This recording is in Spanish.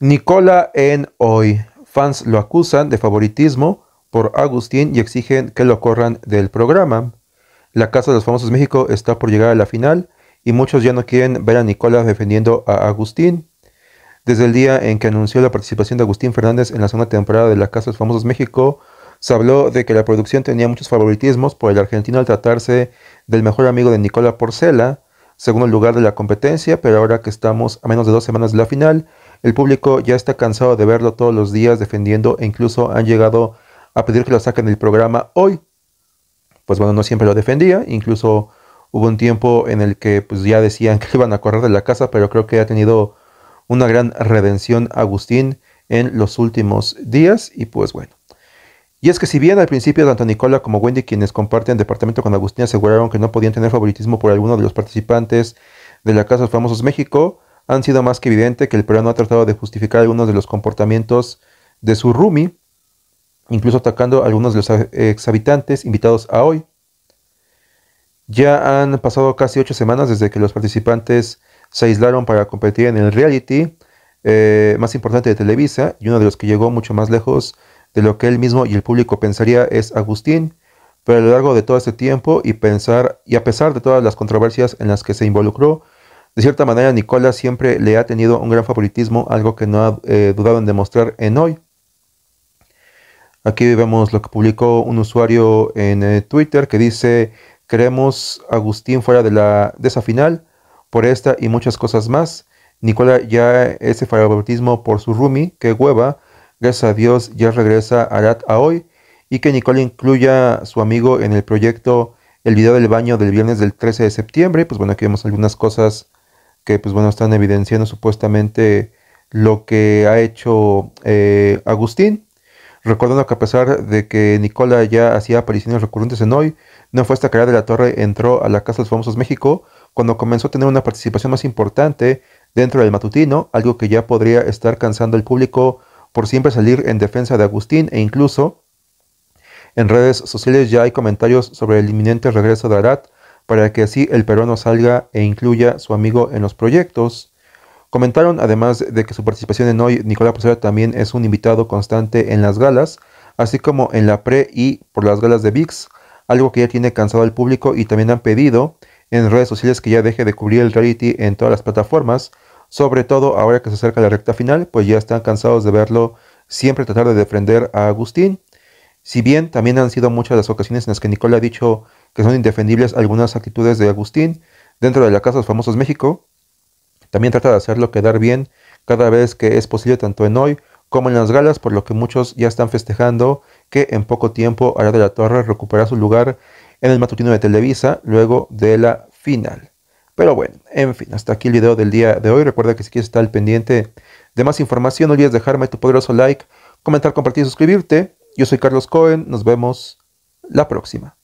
Nicola en hoy. Fans lo acusan de favoritismo por Agustín y exigen que lo corran del programa. La Casa de los Famosos México está por llegar a la final y muchos ya no quieren ver a Nicola defendiendo a Agustín. Desde el día en que anunció la participación de Agustín Fernández en la segunda temporada de La Casa de los Famosos México, se habló de que la producción tenía muchos favoritismos por el argentino al tratarse del mejor amigo de Nicola Porcela, segundo lugar de la competencia, pero ahora que estamos a menos de dos semanas de la final, el público ya está cansado de verlo todos los días defendiendo e incluso han llegado a pedir que lo saquen del programa hoy. Pues bueno, no siempre lo defendía, incluso hubo un tiempo en el que pues ya decían que iban a correr de la casa, pero creo que ha tenido una gran redención Agustín en los últimos días y pues bueno. Y es que si bien al principio tanto Nicola como Wendy, quienes comparten departamento con Agustín, aseguraron que no podían tener favoritismo por alguno de los participantes de la Casa de Famosos México, han sido más que evidente que el peruano ha tratado de justificar algunos de los comportamientos de su Rumi, incluso atacando a algunos de los exhabitantes invitados a hoy. Ya han pasado casi ocho semanas desde que los participantes se aislaron para competir en el reality eh, más importante de Televisa y uno de los que llegó mucho más lejos de lo que él mismo y el público pensaría es Agustín, pero a lo largo de todo este tiempo y pensar y a pesar de todas las controversias en las que se involucró, de cierta manera, Nicola siempre le ha tenido un gran favoritismo, algo que no ha eh, dudado en demostrar en hoy. Aquí vemos lo que publicó un usuario en eh, Twitter que dice, queremos Agustín fuera de, la, de esa final, por esta y muchas cosas más. Nicola ya ese favoritismo por su Rumi, que hueva, gracias a Dios ya regresa Arat a hoy y que Nicola incluya a su amigo en el proyecto El video del baño del viernes del 13 de septiembre. Pues bueno, aquí vemos algunas cosas que pues bueno, están evidenciando supuestamente lo que ha hecho eh, Agustín. Recordando que a pesar de que Nicola ya hacía apariciones recurrentes en hoy, no fue hasta que de la Torre entró a la Casa de los Famosos México cuando comenzó a tener una participación más importante dentro del matutino, algo que ya podría estar cansando al público por siempre salir en defensa de Agustín e incluso en redes sociales ya hay comentarios sobre el inminente regreso de Arad para que así el peruano salga e incluya a su amigo en los proyectos. Comentaron además de que su participación en hoy, Nicolás Posera también es un invitado constante en las galas, así como en la pre y por las galas de VIX, algo que ya tiene cansado al público y también han pedido en redes sociales que ya deje de cubrir el reality en todas las plataformas, sobre todo ahora que se acerca la recta final, pues ya están cansados de verlo siempre tratar de defender a Agustín. Si bien también han sido muchas las ocasiones en las que Nicolás ha dicho que son indefendibles algunas actitudes de Agustín dentro de la Casa de los Famosos México. También trata de hacerlo quedar bien cada vez que es posible tanto en hoy como en las galas, por lo que muchos ya están festejando que en poco tiempo Ara de la Torre recuperará su lugar en el matutino de Televisa luego de la final. Pero bueno, en fin, hasta aquí el video del día de hoy. Recuerda que si quieres estar al pendiente de más información, no olvides dejarme tu poderoso like, comentar, compartir y suscribirte. Yo soy Carlos Cohen, nos vemos la próxima.